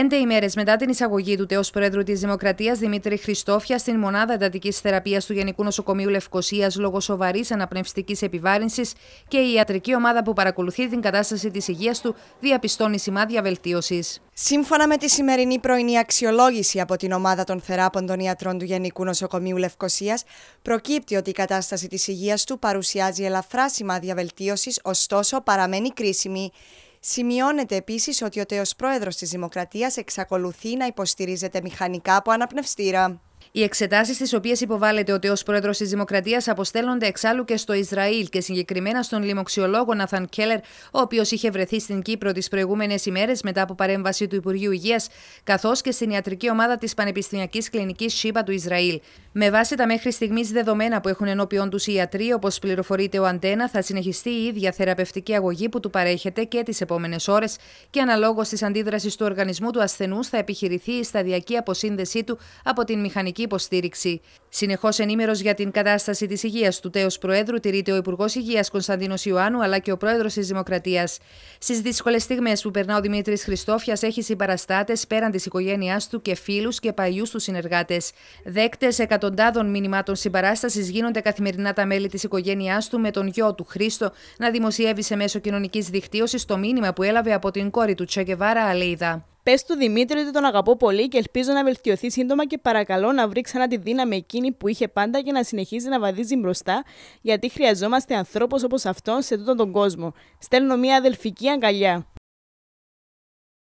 Πέντε ημέρες μετά την εισαγωγή του τέο Πρόεδρου της Δημοκρατίας Δημήτρη Χριστόφια στην μονάδα εντατικής θεραπείας του Γενικού Νοσοκομείου Λευκοσίας λόγω σοβαρής αναπνευστικής επιβάρυνσης και η ιατρική ομάδα που παρακολουθεί την κατάσταση της υγείας του διαπιστώνει σημάδια βελτίωσης. Σύμφωνα με τη σημερινή πρωινή αξιολόγηση από την ομάδα των θεράπων των ιατρών του Γενικού Νοσοκομείου Λευκοσίας, προκύπτει ότι η κατάσταση της υγείας του παρουσιάζει ελαφρά σημάδια βελτίωσης, ωστόσο παραμένει κρίσιμη. Σημειώνεται επίσης ότι ο τέο πρόεδρος της Δημοκρατίας εξακολουθεί να υποστηρίζεται μηχανικά από αναπνευστήρα. Οι εξετάσεις, τις οποίες υποβάλλεται ότι ως πρόεδρος της Δημοκρατίας αποστέλλονται εξάλλου και στο Ισραήλ και συγκεκριμένα στον λοιμοξιολόγο Ναθαν Κέλλερ, ο οποίος είχε βρεθεί στην Κύπρο τις προηγούμενες ημέρες μετά από παρέμβαση του Υπουργείου Υγείας, καθώς και στην ιατρική ομάδα της Πανεπιστημιακής Κλινικής ΣΥΠΑ του Ισραήλ. Με βάση τα μέχρι στιγμής δεδομένα που έχουν ενώπιον τους οι ιατροί, όπως πληροφορείται ο Αντένα, θα συνεχιστεί η ίδια θεραπευτική αγωγή που του παρέχεται και τις επόμενες ώρες και αναλόγως της αντίδρασης του οργανισμού του ασθενούς θα επιχειρηθεί η σταδιακή αποσύνδεσή του από την μηχανική υποστήριξη. Συνεχώς ενήμερος για την κατάσταση της υγείας του τέος Προέδρου τηρείται ο Υπουργός Υγείας Κωνσταντίνος Ιωάννου αλλά και ο Πρόεδρος της Δημοκρατίας. Στις δύσκολες στιγμές που περνά ο Δημήτρης Χριστόφιας έχει συμπαραστάτες πέραν της οικογένειάς του και φίλους και παλιούς του συνεργάτες. Δέκτες εκατοντάδων μηνυμάτων συμπαράστασης γίνονται καθημερινά τα μέλη της οικογένειάς του με τον γιο του Χρήστο να δημοσιεύει σε μέσο κοινωνικής δικτύωσης το μήνυμα που έλαβε από την κόρη του Τσεκεβάρα Αλίδα. Πες του Δημήτρη ότι τον αγαπώ πολύ και ελπίζω να βελτιωθεί σύντομα και παρακαλώ να βρει ξανά τη δύναμη εκείνη που είχε πάντα και να συνεχίζει να βαδίζει μπροστά, γιατί χρειαζόμαστε ανθρώπους όπως αυτόν σε τούτον τον κόσμο. Στέλνω μια αδελφική αγκαλιά.